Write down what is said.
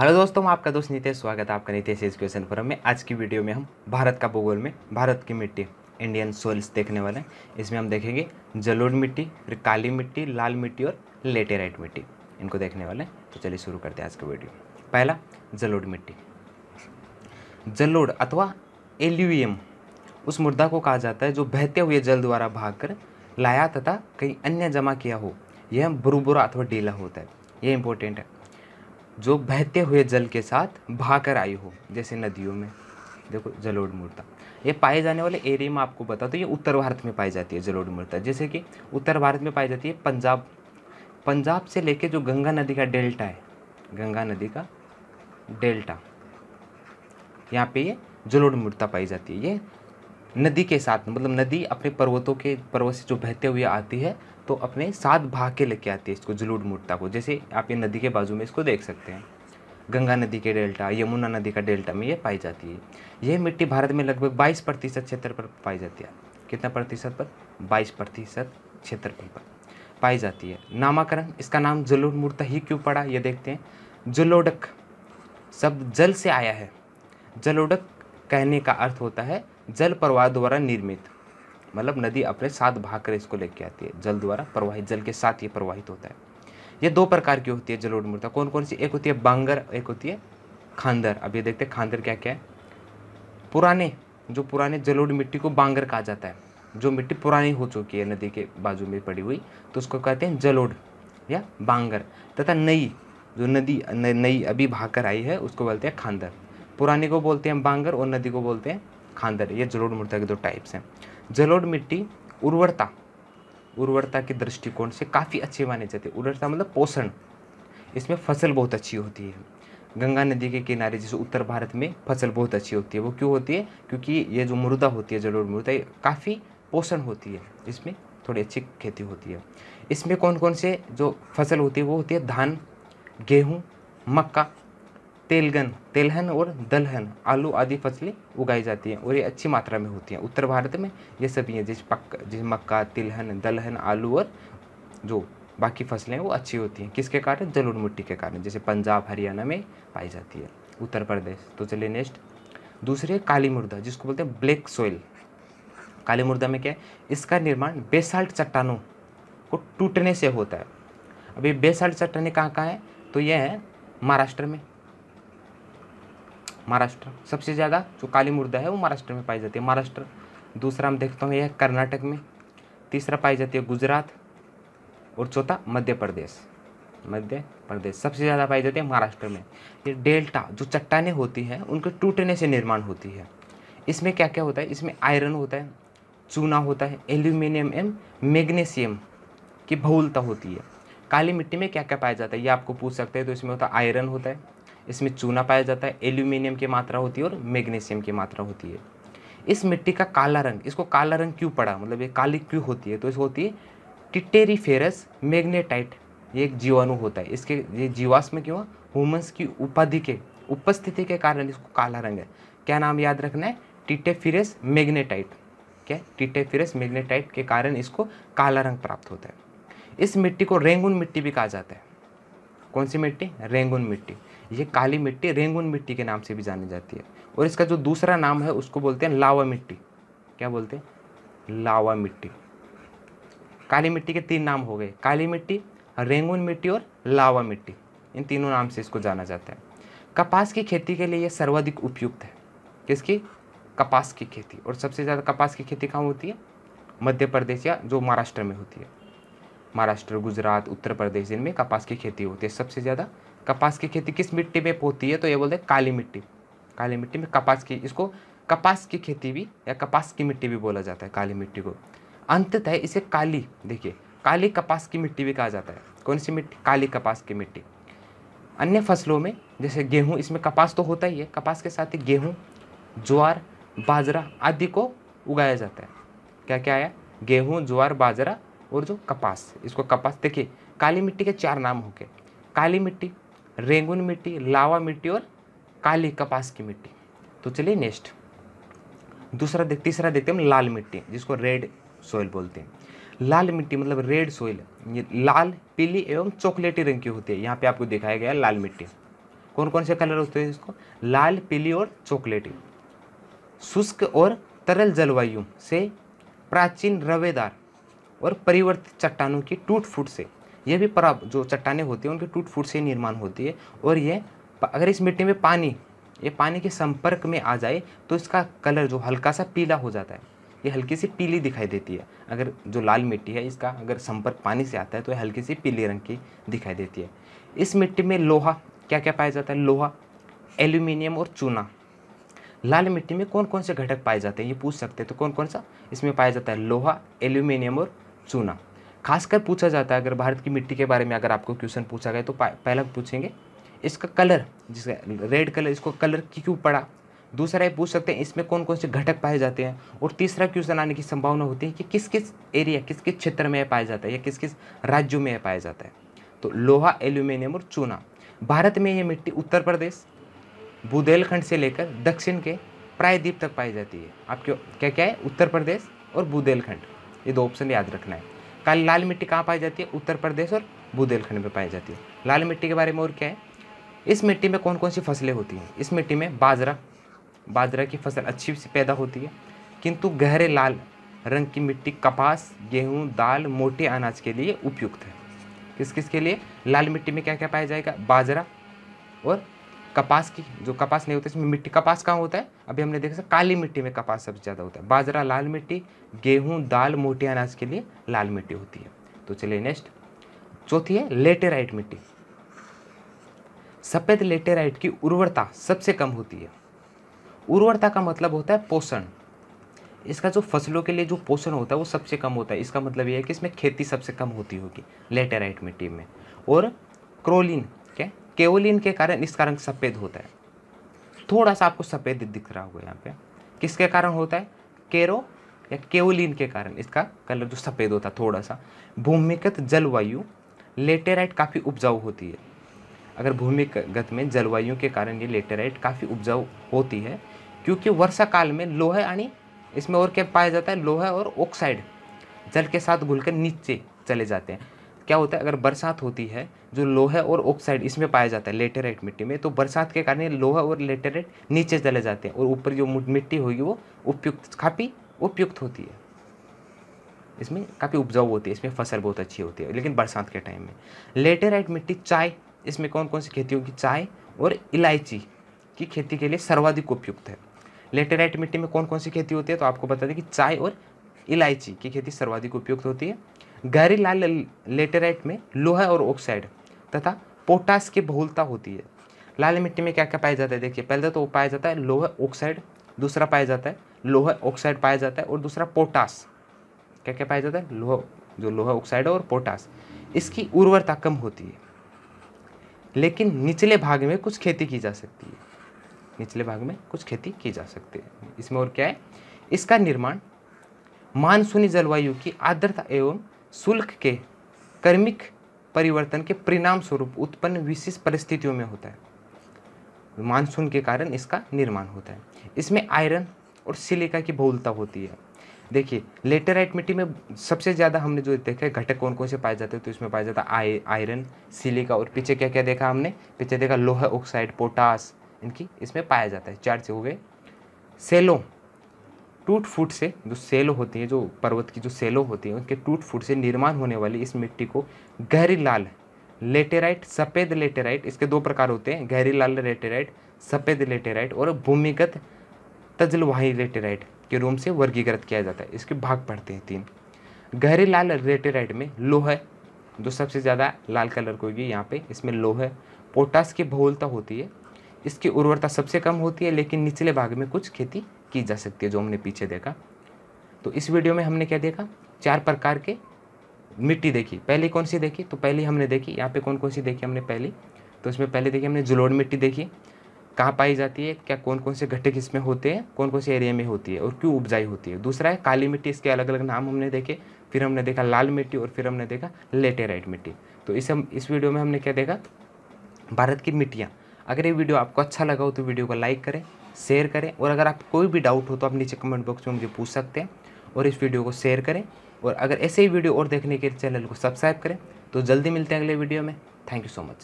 hello दोस्तों आपका दोस्त नितेश स्वागत है आपका नितेश एजुकेशन फोरम में आज की वीडियो में हम भारत का भूगोल में भारत की मिट्टी इंडियन सोइल्स देखने वाले हैं इसमें हम देखेंगे जलोढ़ मिट्टी फिर काली मिट्टी लाल मिट्टी और लेटेराइट मिट्टी इनको देखने वाले हैं तो चलिए शुरू करते हैं आज का वीडियो पहला जलोढ़ मिट्टी जलोढ़ अथवा एल्यूएम उस मुर्दा को कहा जाता है जो बहते हुए जल द्वारा कर लाया तथा कहीं अन्य जमा किया हो यह बुरबुरा अथवा डीला होता है ये इंपॉर्टेंट है जो बहते हुए जल के साथ भाकर आई हो जैसे नदियों में देखो जलोढ़ मूर्ता ये पाए जाने वाले एरिया में आपको बता तो ये उत्तर भारत में पाई जाती है जलोढ़ मूर्ता जैसे कि उत्तर भारत में पाई जाती है पंजाब पंजाब से लेके जो गंगा नदी का डेल्टा है गंगा नदी का डेल्टा यहाँ पे ये जलोढ़ मूर्ता पाई जाती है ये नदी के साथ मतलब नदी अपने पर्वतों के पर्वत से जो बहते हुए आती है तो अपने साथ भाग के लेके आती है इसको जुलूड मुर्ता को जैसे आप ये नदी के बाजू में इसको देख सकते हैं गंगा नदी के डेल्टा यमुना नदी का डेल्टा में ये पाई जाती है यह मिट्टी भारत में लगभग 22 प्रतिशत क्षेत्र पर पाई जाती है कितना प्रतिशत पर 22 प्रतिशत क्षेत्र पर पाई जाती है नामाकरण इसका नाम जलोड मूर्ता ही क्यों पड़ा ये देखते हैं जलोडक शब्द जल से आया है जलोडक कहने का अर्थ होता है जल प्रवाह द्वारा निर्मित मतलब नदी अपने साथ भाग कर इसको लेके आती है जल द्वारा प्रवाहित जल के साथ ये प्रवाहित होता है ये दो प्रकार की होती है जलोड मूर्ता कौन कौन सी एक होती है बांगर एक होती है खांदर अब ये देखते हैं खांदर क्या क्या है पुराने जो पुराने जलोढ़ मिट्टी को बांगर कहा जाता है जो मिट्टी पुरानी हो चुकी है नदी के बाजू में पड़ी हुई तो उसको कहते हैं जलोढ़ या बांगर तथा नई जो नदी नई अभी भाग कर आई है उसको बोलते हैं खांदर पुराने को बोलते हैं बांगर और नदी को बोलते हैं खांदर ये जलोढ़ मृदा के दो टाइप्स हैं जलोढ़ मिट्टी उर्वरता उर्वरता के दृष्टिकोण से काफ़ी अच्छे माने जाते हैं उर्वरता मतलब पोषण इसमें फसल बहुत अच्छी होती है गंगा नदी के किनारे जैसे उत्तर भारत में फसल बहुत अच्छी होती है वो क्यों होती है क्योंकि ये जो मृदा होती है जलोढ़ मृदा काफ़ी पोषण होती है इसमें थोड़ी अच्छी खेती होती है इसमें कौन कौन से जो फसल होती है वो होती है धान गेहूँ मक्का तेलगन तेलहन और दलहन आलू आदि फसलें उगाई जाती हैं और ये अच्छी मात्रा में होती हैं उत्तर भारत में ये सभी हैं जैसे पक जैसे मक्का तिलहन दलहन आलू और जो बाकी फसलें वो अच्छी होती हैं किसके कारण जलोढ़ मिट्टी के कारण जैसे पंजाब हरियाणा में पाई जाती है उत्तर प्रदेश तो चलिए नेक्स्ट दूसरे काली मुर्दा जिसको बोलते हैं ब्लैक सोइल काली मुर्दा में क्या है इसका निर्माण बेसाल्ट चट्टानों को टूटने से होता है अभी बेसाल्ट चट्टाने कहाँ कहाँ है तो यह है महाराष्ट्र में महाराष्ट्र सबसे ज़्यादा जो काली मुर्दा है वो महाराष्ट्र में पाई जाती है महाराष्ट्र दूसरा हम देखता हूँ यह कर्नाटक में तीसरा पाई जाती है गुजरात और चौथा मध्य प्रदेश मध्य प्रदेश सबसे ज़्यादा पाई जाती है महाराष्ट्र में ये डेल्टा जो चट्टाने होती हैं उनके टूटने से निर्माण होती है इसमें क्या क्या होता है इसमें आयरन होता है चूना होता है एल्यूमिनियम एवं मैग्नीशियम की बहुलता होती है काली मिट्टी में क्या क्या पाया जाता है ये आपको पूछ सकते हैं तो इसमें होता है आयरन होता है इसमें चूना पाया जाता है एल्यूमिनियम की मात्रा होती है और मैग्नीशियम की मात्रा होती है इस मिट्टी का काला रंग इसको काला रंग क्यों पड़ा मतलब ये काली क्यों होती है तो इसको होती है टिटेरीफेरस मैग्नेटाइट ये एक जीवाणु होता है इसके ये जीवाश्म क्यों ह्यूमंस की उपाधि के उपस्थिति के कारण इसको काला रंग है क्या नाम याद रखना है टिटेफिरस मैग्नेटाइट क्या टिटेफिरस मैग्नेटाइट के कारण इसको काला रंग प्राप्त होता है इस मिट्टी को रेंगून मिट्टी भी कहा जाता है कौन सी मिट्टी रेंगून मिट्टी ये काली मिट्टी रेंगून मिट्टी के नाम से भी जानी जाती है और इसका जो दूसरा नाम है उसको बोलते हैं लावा मिट्टी क्या बोलते हैं लावा मिट्टी काली मिट्टी के तीन नाम हो गए काली मिट्टी रेंगून मिट्टी और लावा मिट्टी इन तीनों नाम से इसको जाना जाता है कपास की खेती के लिए यह सर्वाधिक उपयुक्त है किसकी कपास की खेती और सबसे ज़्यादा कपास की खेती कहाँ होती है मध्य प्रदेश या जो महाराष्ट्र में होती है महाराष्ट्र गुजरात उत्तर प्रदेश इनमें कपास की खेती होती है सबसे ज़्यादा कपास की खेती किस मिट्टी में होती है तो ये बोलते हैं काली मिट्टी काली मिट्टी में कपास की इसको कपास की खेती भी या कपास की मिट्टी भी बोला जाता है काली मिट्टी को अंततः इसे काली देखिए काली कपास की मिट्टी भी कहा जाता है कौन सी मिट्टी काली कपास की मिट्टी अन्य फसलों में जैसे गेहूँ इसमें कपास तो होता ही है कपास के साथ ही गेहूँ ज्वार बाजरा आदि को उगाया जाता है क्या क्या आया गेहूँ ज्वार बाजरा और जो कपास इसको कपास देखिए काली मिट्टी के चार नाम हो गए काली मिट्टी रेंगुन मिट्टी लावा मिट्टी और काली कपास की मिट्टी तो चलिए नेक्स्ट दूसरा देख तीसरा देखते हम लाल मिट्टी जिसको रेड सोइल बोलते हैं लाल मिट्टी मतलब रेड सोइल लाल पीली एवं चॉकलेटी रंग की होती है यहाँ पे आपको दिखाया गया लाल मिट्टी कौन कौन से कलर होते हैं इसको लाल पीली और चॉकलेटी शुष्क और तरल जलवायु से प्राचीन रवेदार और परिवर्तित चट्टानों की टूट फूट से यह भी परा जो चट्टाने होती हैं उनके टूट फूट से निर्माण होती है और यह अगर इस मिट्टी में पानी ये पानी के संपर्क में आ जाए तो इसका कलर जो हल्का सा पीला हो जाता है ये हल्की सी पीली दिखाई देती है अगर जो लाल मिट्टी है इसका अगर संपर्क पानी से आता है तो यह हल्की सी पीले रंग की दिखाई देती है इस मिट्टी में लोहा क्या क्या पाया जाता है लोहा एल्यूमिनियम और चूना लाल मिट्टी में कौन कौन से घटक पाए जाते हैं ये पूछ सकते हैं तो कौन कौन सा इसमें पाया जाता है लोहा एल्यूमिनियम और चूना खासकर पूछा जाता है अगर भारत की मिट्टी के बारे में अगर आपको क्वेश्चन पूछा गया तो पहला पूछेंगे इसका कलर जिसका रेड कलर इसको कलर क्यों पड़ा दूसरा ये पूछ सकते हैं इसमें कौन कौन से घटक पाए जाते हैं और तीसरा क्वेश्चन आने की संभावना होती है कि किस किस एरिया किस किस क्षेत्र में यह पाया जाता है या किस किस राज्यों में यह पाया जाता है तो लोहा एल्यूमिनियम और चूना भारत में ये मिट्टी उत्तर प्रदेश बुंदेलखंड से लेकर दक्षिण के प्रायद्वीप तक पाई जाती है आपके क्या क्या है उत्तर प्रदेश और बुंदेलखंड ये दो ऑप्शन याद रखना है काली लाल मिट्टी कहाँ पाई जाती है उत्तर प्रदेश और बुंदेलखंड में पाई जाती है लाल मिट्टी के बारे में और क्या है इस मिट्टी में कौन कौन सी फसलें होती हैं इस मिट्टी में बाजरा बाजरा की फसल अच्छी से पैदा होती है किंतु गहरे लाल रंग की मिट्टी कपास गेहूँ दाल मोटे अनाज के लिए उपयुक्त है किस किस के लिए लाल मिट्टी में क्या क्या पाया जाएगा बाजरा और कपास की जो कपास नहीं होता इसमें मिट्टी कपास कहाँ होता है अभी हमने देखा काली मिट्टी में कपास सबसे ज़्यादा होता है बाजरा लाल मिट्टी गेहूँ दाल मोटे अनाज के लिए लाल मिट्टी होती है तो चलिए नेक्स्ट चौथी है लेटेराइट मिट्टी सफ़ेद लेटेराइट की उर्वरता सबसे कम होती है उर्वरता का मतलब होता है पोषण इसका जो फसलों के लिए जो पोषण होता है वो सबसे कम होता है इसका मतलब ये है कि इसमें खेती सबसे कम होती होगी लेटेराइट मिट्टी में और क्रोलिन केवलिन के कारण इस कारण सफ़ेद होता है थोड़ा सा आपको सफ़ेद दिख रहा होगा यहाँ पे किसके कारण होता है केरो या केवलिन के कारण इसका कलर जो सफ़ेद होता है थोड़ा सा भूमिगत जलवायु लेटेराइट काफ़ी उपजाऊ होती है अगर भूमिगत में जलवायु के कारण ये लेटेराइट काफ़ी उपजाऊ होती है क्योंकि वर्षा काल में लोहे यानी इसमें और क्या पाया जाता है लोहे और ऑक्साइड जल के साथ घुलकर नीचे चले जाते हैं क्या होता है अगर बरसात होती है जो लोहे और ऑक्साइड इसमें पाया जाता है लेटेराइट मिट्टी में तो बरसात के कारण लोहा और लेटेराइट नीचे चले जाते हैं और ऊपर जो मिट्टी होगी वो उपयुक्त काफ़ी उपयुक्त होती है इसमें काफ़ी उपजाऊ होती है इसमें फसल बहुत अच्छी होती है लेकिन बरसात के टाइम में लेटेराइट मिट्टी चाय इसमें कौन कौन सी खेती होगी चाय और इलायची की खेती के लिए सर्वाधिक उपयुक्त है लेटेराइट मिट्टी में कौन कौन सी खेती होती है तो आपको बता दें कि चाय और इलायची की खेती सर्वाधिक उपयुक्त होती है गहरी लाल लेटेराइट में लोहा और ऑक्साइड तथा पोटास की बहुलता होती है लाल मिट्टी में क्या क्या पाया जाता है देखिए पहले तो वो पाया जाता है लोहा ऑक्साइड दूसरा पाया जाता है लोहा ऑक्साइड पाया जाता है और दूसरा पोटास क्या क्या पाया जाता है लोहा जो लोहा ऑक्साइड और पोटास इसकी उर्वरता कम होती है लेकिन निचले भाग में कुछ खेती की जा सकती है निचले भाग में कुछ खेती की जा सकती है इसमें और क्या है इसका निर्माण मानसूनी जलवायु की आर्द्रता एवं शुल्क के कर्मिक परिवर्तन के परिणाम स्वरूप उत्पन्न विशेष परिस्थितियों में होता है मानसून के कारण इसका निर्माण होता है इसमें आयरन और सिलिका की बहुलता होती है देखिए लेटेराइट मिट्टी में सबसे ज़्यादा हमने जो देखा है घटक कौन कौन से पाए जाते हैं तो इसमें पाया जाता है आय आयरन सिलिका और पीछे क्या क्या देखा हमने पीछे देखा लोहा ऑक्साइड पोटास इनकी इसमें पाया जाता है चार से हो गए सेलों टूट फूट से जो सेलो होती है जो पर्वत की जो सेलो होती है उनके टूट फूट से निर्माण होने वाली इस मिट्टी को गहरी लाल लेटेराइट सफ़ेद लेटेराइट इसके दो प्रकार होते हैं गहरी लाल लेटेराइट सफ़ेद लेटेराइट और भूमिगत तजलवाही लेटेराइट के रूप से वर्गीकृत किया जाता है इसके भाग पढ़ते हैं तीन गहरे लाल लेटेराइट में लोह जो सबसे ज़्यादा लाल कलर को होगी यहाँ पर इसमें लोह पोटास की बहुलता होती है इसकी उर्वरता सबसे कम होती है लेकिन निचले भाग में कुछ खेती की जा सकती है जो हमने पीछे देखा तो इस वीडियो में हमने क्या देखा चार प्रकार के मिट्टी देखी पहली कौन सी देखी तो पहली हमने देखी यहाँ पे कौन कौन सी देखी हमने पहली तो इसमें पहले देखी हमने जुलोड़ मिट्टी देखी कहाँ पाई जाती है क्या कौन कौन से घटक इसमें होते हैं कौन कौन से एरिया में होती है और क्यों उपजाई होती है दूसरा है काली मिट्टी इसके अलग अलग नाम हमने देखे फिर हमने देखा लाल मिट्टी और फिर हमने देखा लेटेराइट मिट्टी तो इस हम इस वीडियो में हमने क्या देखा भारत की मिट्टियाँ अगर ये वीडियो आपको अच्छा लगा हो तो वीडियो को लाइक करें शेयर करें और अगर आप कोई भी डाउट हो तो आप नीचे कमेंट बॉक्स में मुझे पूछ सकते हैं और इस वीडियो को शेयर करें और अगर ऐसे ही वीडियो और देखने के लिए चैनल को सब्सक्राइब करें तो जल्दी मिलते हैं अगले वीडियो में थैंक यू सो मच